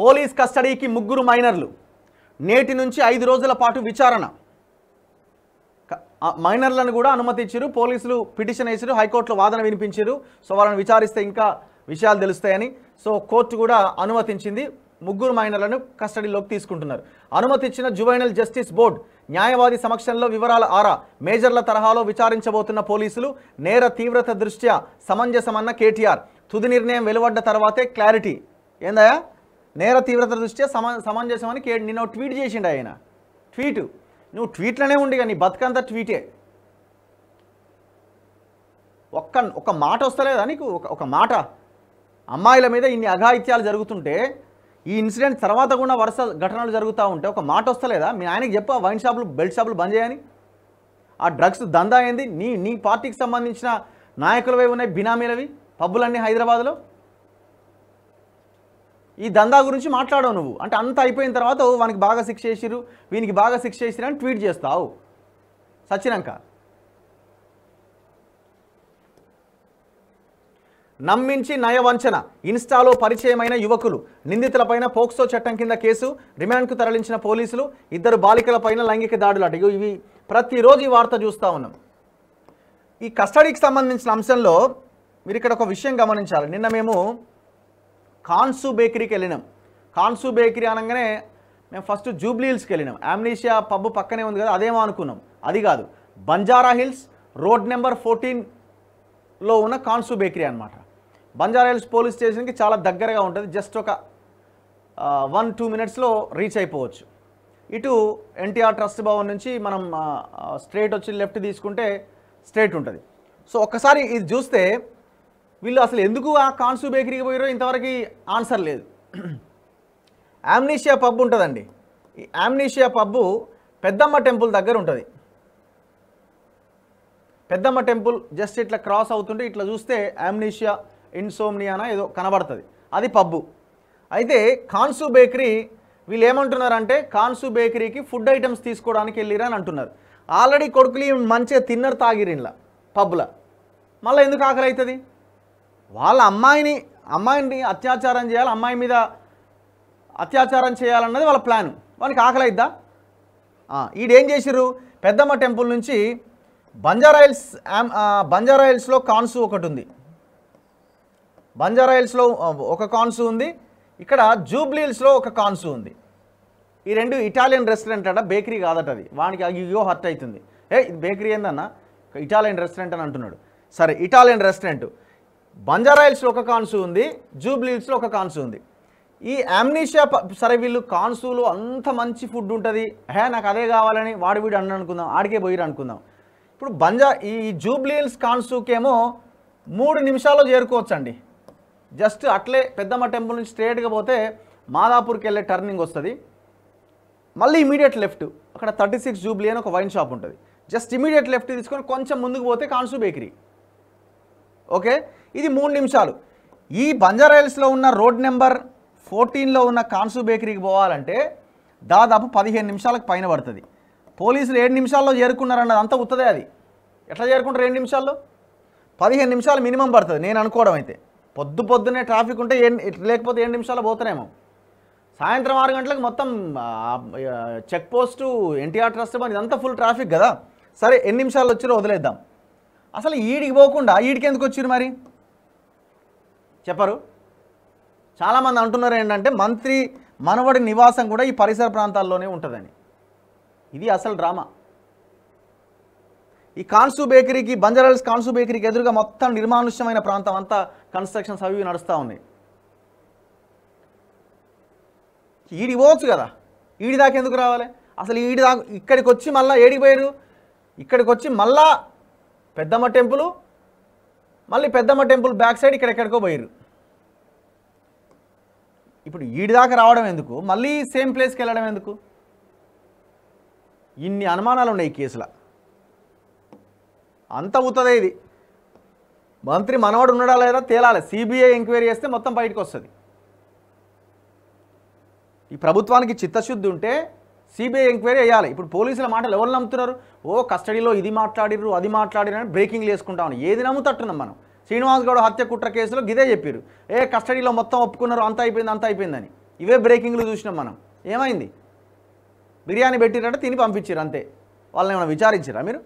police కస్టడీకి ముగ్గురు మైనర్లు నేటి నుంచి ఐదు రోజుల పాటు విచారణ మైనర్లను కూడా అనుమతించారు పోలీసులు పిటిషన్ వేసారు హైకోర్టులో వాదన వినిపించారు సో వాళ్ళని విచారిస్తే ఇంకా విషయాలు తెలుస్తాయని సో కోర్టు కూడా అనుమతించింది ముగ్గురు మైనర్లను కస్టడీలోకి తీసుకుంటున్నారు అనుమతించిన జువైనల్ జస్టిస్ బోర్డు న్యాయవాది సమక్షంలో వివరాల ఆరా మేజర్ల తరహాలో విచారించబోతున్న పోలీసులు నేర తీవ్రత దృష్ట్యా సమంజసమన్న కేటీఆర్ తుది నిర్ణయం వెలువడ్డ తర్వాతే క్లారిటీ ఏందయా నేర తీవ్రత దృష్ట్యా సమా సమంజసమని కే నిన్న ట్వీట్ చేసిండు ఆయన ట్వీట్ నువ్వు ట్వీట్లోనే ఉండి కానీ బతుకంతా ట్వీటే ఒక్క ఒక మాట వస్తలేదా నీకు ఒక ఒక మాట అమ్మాయిల మీద ఇన్ని అఘాయిత్యాలు జరుగుతుంటే ఈ ఇన్సిడెంట్ తర్వాత కూడా వరుస ఘటనలు జరుగుతూ ఉంటే ఒక మాట వస్తలేదా మీ ఆయనకి చెప్ప వైన్ షాపులు బెల్ట్ షాపులు బంద్ చేయని ఆ డ్రగ్స్ దందా అయింది నీ నీ పార్టీకి సంబంధించిన నాయకులవే ఉన్నాయి బినామీలవి పబ్బులన్నీ హైదరాబాద్లో ఈ దందా గురించి మాట్లాడవు నువ్వు అంటే అంత అయిపోయిన తర్వాత వానికి బాగా శిక్ష చేసిరు వీనికి బాగా శిక్ష చేసిరు అని ట్వీట్ చేస్తావు సచ్చినాక నమ్మించి నయవంచన ఇన్స్టాలో పరిచయమైన యువకులు నిందితులపైన పోక్సో చట్టం కింద కేసు రిమాండ్కు తరలించిన పోలీసులు ఇద్దరు బాలికలపైన లైంగిక దాడులు దాడులట ఇవి ప్రతిరోజు ఈ వార్త చూస్తూ ఉన్నాం ఈ కస్టడీకి సంబంధించిన అంశంలో మీరు ఇక్కడ ఒక విషయం గమనించాలి నిన్న మేము కాన్సు బేకరీకి వెళ్ళినాం కాన్సు బేకరీ అనగానే మేము ఫస్ట్ జూబ్లీ హిల్స్కి వెళ్ళినాం ఆమ్నీషియా పబ్ పక్కనే ఉంది కదా అదేమో అనుకున్నాం అది కాదు బంజారా హిల్స్ రోడ్ నెంబర్ ఫోర్టీన్లో ఉన్న కాన్సు బేకరీ అనమాట బంజారా హిల్స్ పోలీస్ స్టేషన్కి చాలా దగ్గరగా ఉంటుంది జస్ట్ ఒక వన్ టూ మినిట్స్లో రీచ్ అయిపోవచ్చు ఇటు ఎన్టీఆర్ ట్రస్ట్ భవన్ నుంచి మనం స్ట్రైట్ వచ్చి లెఫ్ట్ తీసుకుంటే స్ట్రేట్ ఉంటుంది సో ఒక్కసారి ఇది చూస్తే వీళ్ళు అసలు ఎందుకు ఆ కాన్సు బేకరీకి పోయారో ఇంతవరకు ఆన్సర్ లేదు యామ్నీషియా పబ్ ఉంటుందండి ఈ యామ్నీషియా పబ్బు పెద్దమ్మ టెంపుల్ దగ్గర ఉంటుంది పెద్దమ్మ టెంపుల్ జస్ట్ ఇట్లా క్రాస్ అవుతుంటే ఇట్లా చూస్తే యామ్నీషియా ఇన్సోమ్నియానా ఏదో కనబడుతుంది అది పబ్బు అయితే కాన్సు బేకరీ వీళ్ళు ఏమంటున్నారంటే కాన్సు బేకరీకి ఫుడ్ ఐటమ్స్ తీసుకోవడానికి అని అంటున్నారు ఆల్రెడీ కొడుకులు మంచిగా తిన్నర్ తాగిరిన్లా పబ్బుల మళ్ళీ ఎందుకు ఆకలి అవుతుంది వాళ్ళ అమ్మాయిని అమ్మాయిని అత్యాచారం చేయాలి అమ్మాయి మీద అత్యాచారం చేయాలన్నది వాళ్ళ ప్లాన్ వానికి ఆకలి అయిద్దా ఈడేం చేసిర్రు పెద్దమ్మ టెంపుల్ నుంచి బంజారాయిల్స్ బంజారాయిల్స్లో కాన్సు ఒకటి ఉంది బంజారాయిల్స్లో ఒక కాన్సు ఉంది ఇక్కడ జూబ్లీల్స్లో ఒక కాన్సు ఉంది ఈ రెండు ఇటాలియన్ రెస్టారెంట్ అంట బేకరీ కాదట అది వానికి అయ్యో హర్ట్ అవుతుంది ఏ ఇది బేకరీ ఏందన్నా ఇటాలియన్ రెస్టారెంట్ అని అంటున్నాడు సరే ఇటాలియన్ రెస్టారెంట్ బంజారాయిల్స్లో ఒక కాన్సు ఉంది జూబ్లీహిల్స్లో ఒక కాన్సు ఉంది ఈ యామ్నీషియా సరే వీళ్ళు కాన్సులు అంత మంచి ఫుడ్ ఉంటుంది హే నాకు అదే కావాలని వాడు వీడు అని అనుకుందాం ఆడికే పోయి అనుకుందాం ఇప్పుడు బంజా ఈ జూబ్లీహిల్స్ కాన్సుకేమో మూడు నిమిషాల్లో చేరుకోవచ్చండి జస్ట్ అట్లే పెద్దమ్మ టెంపుల్ నుంచి స్ట్రేట్గా పోతే మాదాపూర్కి వెళ్ళే టర్నింగ్ వస్తుంది మళ్ళీ ఇమీడియట్ లెఫ్ట్ అక్కడ థర్టీ సిక్స్ జూబ్లీ అని ఒక వైన్ షాప్ ఉంటుంది జస్ట్ ఇమీడియట్ లెఫ్ట్ తీసుకొని కొంచెం ముందుకు పోతే కాన్సు బేకరీ ఓకే ఇది మూడు నిమిషాలు ఈ బంజారాయిల్స్లో ఉన్న రోడ్ నెంబర్ ఫోర్టీన్లో ఉన్న కాన్సు బేకరీకి పోవాలంటే దాదాపు పదిహేను నిమిషాలకు పైన పడుతుంది పోలీసులు ఏడు నిమిషాల్లో చేరుకున్నారన్నది అంతా ఉత్తదే అది ఎట్లా చేరుకుంటారు ఏడు నిమిషాల్లో పదిహేను నిమిషాలు మినిమం పడుతుంది నేను అనుకోవడం అయితే పొద్దు పొద్దునే ట్రాఫిక్ ఉంటే ఏ లేకపోతే ఏడు నిమిషాలు పోతారేమో సాయంత్రం ఆరు గంటలకు మొత్తం చెక్ పోస్టు ఎన్టీఆర్ ట్రస్ట్ ఇదంతా ఫుల్ ట్రాఫిక్ కదా సరే ఎన్ని నిమిషాలు వచ్చిరో వదిలేద్దాం అసలు ఈడికి పోకుండా ఈడికి ఎందుకు వచ్చారు మరి చెప్పరు చాలామంది అంటున్నారు ఏంటంటే మంత్రి మనవడి నివాసం కూడా ఈ పరిసర ప్రాంతాల్లోనే ఉంటుందని ఇది అసలు డ్రామా ఈ కాన్సు బేకరీకి బంజారాల్స్ కాన్సు బేకరీకి ఎదురుగా మొత్తం నిర్మానుష్యమైన ప్రాంతం అంతా కన్స్ట్రక్షన్స్ అవి నడుస్తూ ఉంది ఈడి పోవచ్చు కదా ఈడి దాకా ఎందుకు రావాలి అసలు ఈడి దాకా ఇక్కడికి వచ్చి మళ్ళీ ఏడిపోయారు ఇక్కడికి వచ్చి మళ్ళా పెద్దమ్మ టెంపుల్ మళ్ళీ పెద్దమ్మ టెంపుల్ బ్యాక్ సైడ్ ఇక్కడెక్కడికో పోయారు ఇప్పుడు వీడి దాకా రావడం ఎందుకు మళ్ళీ సేమ్ ప్లేస్కి వెళ్ళడం ఎందుకు ఇన్ని అనుమానాలు ఉన్నాయి ఈ కేసులో అంత ఉత్తదే ఇది మంత్రి మనవాడు ఉన్నాడా లేదా తేలాలి సిబిఐ ఎంక్వైరీ చేస్తే మొత్తం బయటకు వస్తుంది ఈ ప్రభుత్వానికి చిత్తశుద్ధి ఉంటే సిబిఐ ఎంక్వైరీ అయ్యాలి ఇప్పుడు పోలీసుల మాటలు ఎవరు నమ్ముతున్నారు ఓ కస్టడీలో ఇది మాట్లాడిర్రు అది మాట్లాడిరు అని బ్రేకింగ్లు వేసుకుంటామని ఏది నమ్ముతట్టున్నాం మనం శ్రీనివాస్ గౌడ్ హత్య కుట్ర కేసులో గిదే చెప్పారు ఏ కస్టడీలో మొత్తం ఒప్పుకున్నారు అంత అయిపోయింది అంత అయిపోయిందని ఇవే బ్రేకింగ్లు చూసినాం మనం ఏమైంది బిర్యానీ పెట్టిరంటే తిని పంపించారు అంతే వాళ్ళని ఏమైనా విచారించారా మీరు